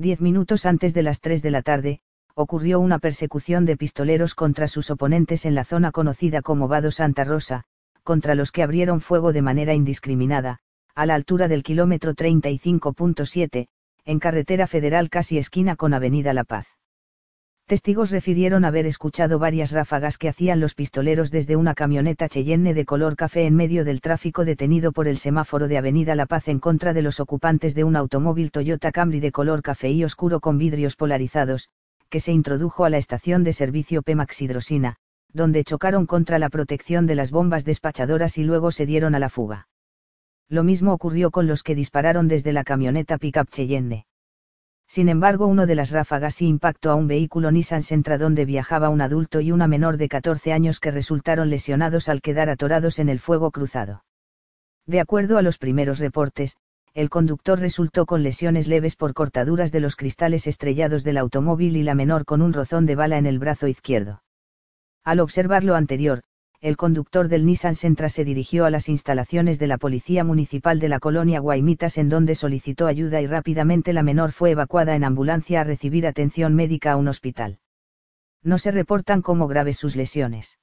diez minutos antes de las 3 de la tarde, ocurrió una persecución de pistoleros contra sus oponentes en la zona conocida como Vado Santa Rosa, contra los que abrieron fuego de manera indiscriminada, a la altura del kilómetro 35.7, en carretera federal casi esquina con Avenida La Paz. Testigos refirieron haber escuchado varias ráfagas que hacían los pistoleros desde una camioneta Cheyenne de color café en medio del tráfico detenido por el semáforo de Avenida La Paz en contra de los ocupantes de un automóvil Toyota Camry de color café y oscuro con vidrios polarizados, que se introdujo a la estación de servicio Pemax Hidrosina, donde chocaron contra la protección de las bombas despachadoras y luego se dieron a la fuga. Lo mismo ocurrió con los que dispararon desde la camioneta pickup Cheyenne. Sin embargo, uno de las ráfagas y impactó a un vehículo Nissan Sentra donde viajaba un adulto y una menor de 14 años que resultaron lesionados al quedar atorados en el fuego cruzado. De acuerdo a los primeros reportes, el conductor resultó con lesiones leves por cortaduras de los cristales estrellados del automóvil y la menor con un rozón de bala en el brazo izquierdo. Al observar lo anterior, el conductor del Nissan Sentra se dirigió a las instalaciones de la Policía Municipal de la colonia Guaymitas en donde solicitó ayuda y rápidamente la menor fue evacuada en ambulancia a recibir atención médica a un hospital. No se reportan como graves sus lesiones.